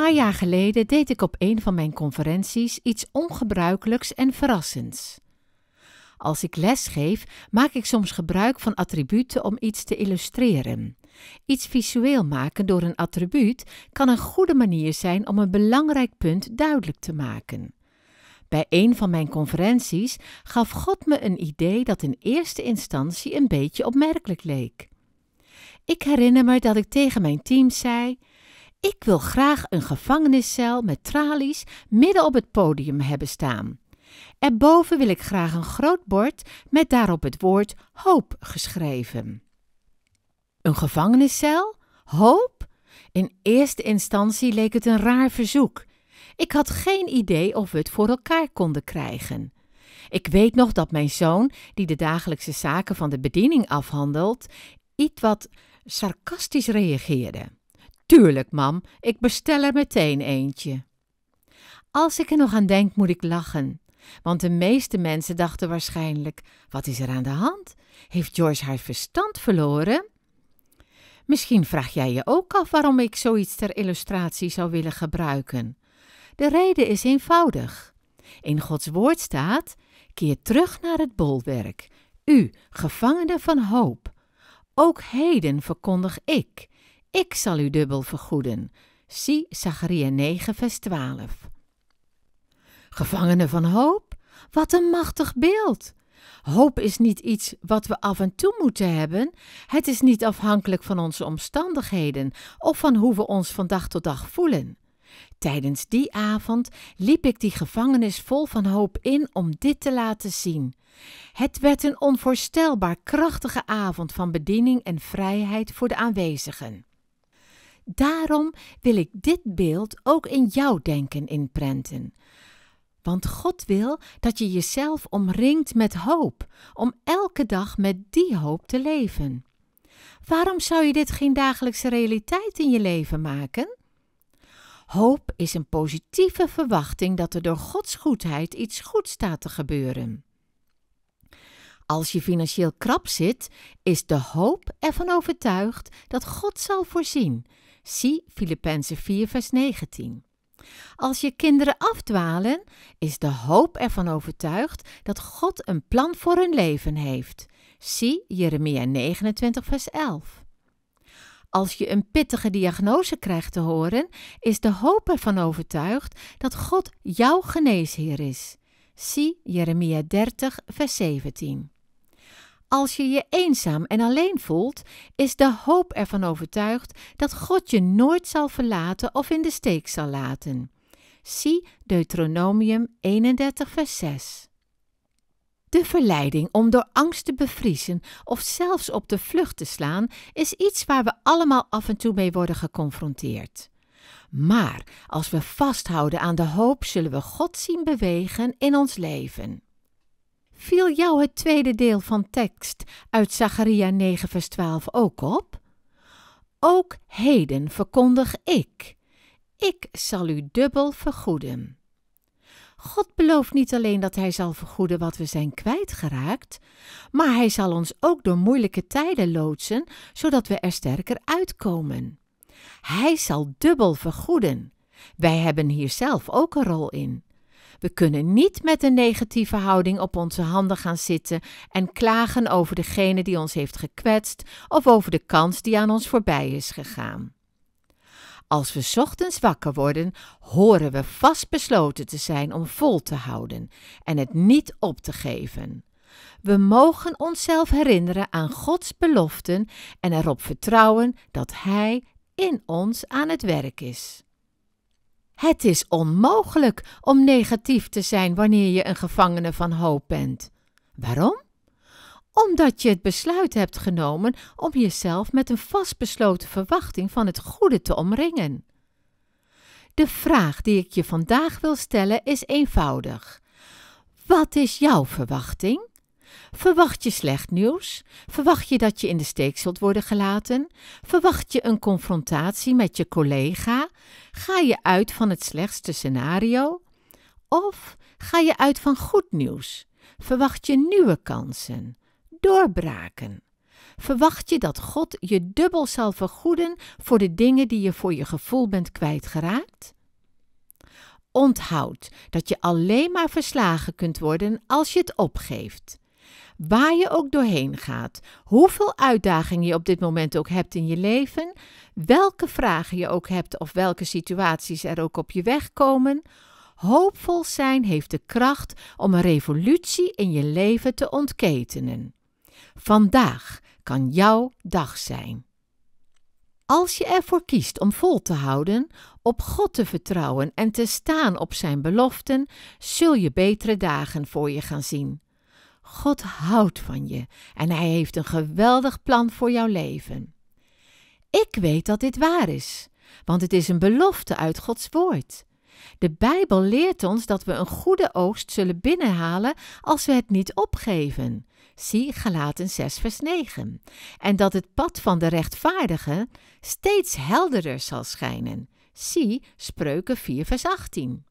paar jaar geleden deed ik op een van mijn conferenties iets ongebruikelijks en verrassends. Als ik les geef, maak ik soms gebruik van attributen om iets te illustreren. Iets visueel maken door een attribuut kan een goede manier zijn om een belangrijk punt duidelijk te maken. Bij een van mijn conferenties gaf God me een idee dat in eerste instantie een beetje opmerkelijk leek. Ik herinner me dat ik tegen mijn team zei: ik wil graag een gevangeniscel met tralies midden op het podium hebben staan. Erboven wil ik graag een groot bord met daarop het woord hoop geschreven. Een gevangeniscel? Hoop? In eerste instantie leek het een raar verzoek. Ik had geen idee of we het voor elkaar konden krijgen. Ik weet nog dat mijn zoon, die de dagelijkse zaken van de bediening afhandelt, iets wat sarcastisch reageerde. Tuurlijk, mam, ik bestel er meteen eentje. Als ik er nog aan denk, moet ik lachen. Want de meeste mensen dachten waarschijnlijk: wat is er aan de hand? Heeft George haar verstand verloren? Misschien vraag jij je ook af waarom ik zoiets ter illustratie zou willen gebruiken. De reden is eenvoudig. In Gods woord staat: keer terug naar het bolwerk, u, gevangene van hoop. Ook heden verkondig ik ik zal u dubbel vergoeden. Zie Zachariah 9, vers 12. Gevangenen van hoop? Wat een machtig beeld! Hoop is niet iets wat we af en toe moeten hebben. Het is niet afhankelijk van onze omstandigheden of van hoe we ons van dag tot dag voelen. Tijdens die avond liep ik die gevangenis vol van hoop in om dit te laten zien. Het werd een onvoorstelbaar krachtige avond van bediening en vrijheid voor de aanwezigen. Daarom wil ik dit beeld ook in jouw denken inprenten. Want God wil dat je jezelf omringt met hoop, om elke dag met die hoop te leven. Waarom zou je dit geen dagelijkse realiteit in je leven maken? Hoop is een positieve verwachting dat er door Gods goedheid iets goeds staat te gebeuren. Als je financieel krap zit, is de hoop ervan overtuigd dat God zal voorzien Zie Filippenzen 4, vers 19. Als je kinderen afdwalen, is de hoop ervan overtuigd dat God een plan voor hun leven heeft. Zie Jeremia 29, vers 11. Als je een pittige diagnose krijgt te horen, is de hoop ervan overtuigd dat God jouw geneesheer is. Zie Jeremia 30, vers 17. Als je je eenzaam en alleen voelt, is de hoop ervan overtuigd dat God je nooit zal verlaten of in de steek zal laten. Zie Deuteronomium 31, vers 6. De verleiding om door angst te bevriezen of zelfs op de vlucht te slaan is iets waar we allemaal af en toe mee worden geconfronteerd. Maar als we vasthouden aan de hoop, zullen we God zien bewegen in ons leven. Viel jou het tweede deel van tekst uit Zacharia 9, vers 12 ook op? Ook heden verkondig ik. Ik zal u dubbel vergoeden. God belooft niet alleen dat Hij zal vergoeden wat we zijn kwijtgeraakt, maar Hij zal ons ook door moeilijke tijden loodsen, zodat we er sterker uitkomen. Hij zal dubbel vergoeden. Wij hebben hier zelf ook een rol in. We kunnen niet met een negatieve houding op onze handen gaan zitten en klagen over degene die ons heeft gekwetst of over de kans die aan ons voorbij is gegaan. Als we ochtends wakker worden, horen we vastbesloten te zijn om vol te houden en het niet op te geven. We mogen onszelf herinneren aan Gods beloften en erop vertrouwen dat Hij in ons aan het werk is. Het is onmogelijk om negatief te zijn wanneer je een gevangene van hoop bent. Waarom? Omdat je het besluit hebt genomen om jezelf met een vastbesloten verwachting van het goede te omringen. De vraag die ik je vandaag wil stellen is eenvoudig: Wat is jouw verwachting? Verwacht je slecht nieuws? Verwacht je dat je in de steek zult worden gelaten? Verwacht je een confrontatie met je collega? Ga je uit van het slechtste scenario? Of ga je uit van goed nieuws? Verwacht je nieuwe kansen, doorbraken? Verwacht je dat God je dubbel zal vergoeden voor de dingen die je voor je gevoel bent kwijtgeraakt? Onthoud dat je alleen maar verslagen kunt worden als je het opgeeft. Waar je ook doorheen gaat, hoeveel uitdagingen je op dit moment ook hebt in je leven, welke vragen je ook hebt of welke situaties er ook op je weg komen, hoopvol zijn heeft de kracht om een revolutie in je leven te ontketenen. Vandaag kan jouw dag zijn. Als je ervoor kiest om vol te houden, op God te vertrouwen en te staan op Zijn beloften, zul je betere dagen voor je gaan zien. God houdt van je en Hij heeft een geweldig plan voor jouw leven. Ik weet dat dit waar is, want het is een belofte uit Gods Woord. De Bijbel leert ons dat we een goede oogst zullen binnenhalen als we het niet opgeven. Zie Galaten 6 vers 9. En dat het pad van de rechtvaardige steeds helderder zal schijnen. Zie Spreuken 4 vers 18.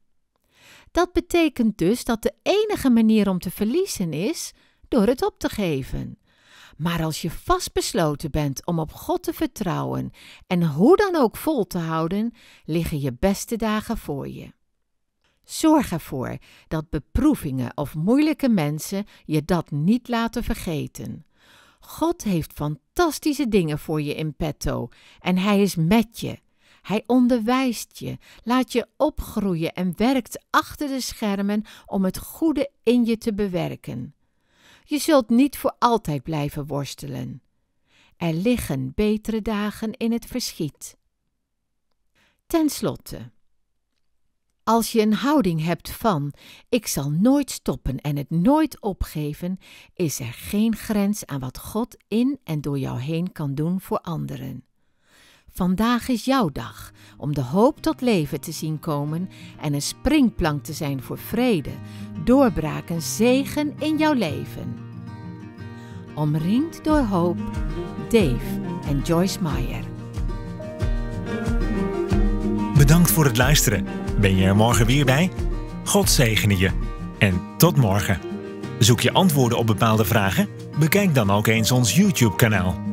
Dat betekent dus dat de enige manier om te verliezen is door het op te geven. Maar als je vastbesloten bent om op God te vertrouwen en hoe dan ook vol te houden, liggen je beste dagen voor je. Zorg ervoor dat beproevingen of moeilijke mensen je dat niet laten vergeten. God heeft fantastische dingen voor je in petto en Hij is met je. Hij onderwijst je, laat je opgroeien en werkt achter de schermen om het goede in je te bewerken. Je zult niet voor altijd blijven worstelen. Er liggen betere dagen in het verschiet. Ten slotte. Als je een houding hebt van ik zal nooit stoppen en het nooit opgeven, is er geen grens aan wat God in en door jou heen kan doen voor anderen. Vandaag is jouw dag om de hoop tot leven te zien komen en een springplank te zijn voor vrede, doorbraak en zegen in jouw leven. Omringd door hoop, Dave en Joyce Meyer. Bedankt voor het luisteren. Ben je er morgen weer bij? God zegene je. En tot morgen. Zoek je antwoorden op bepaalde vragen? Bekijk dan ook eens ons YouTube-kanaal.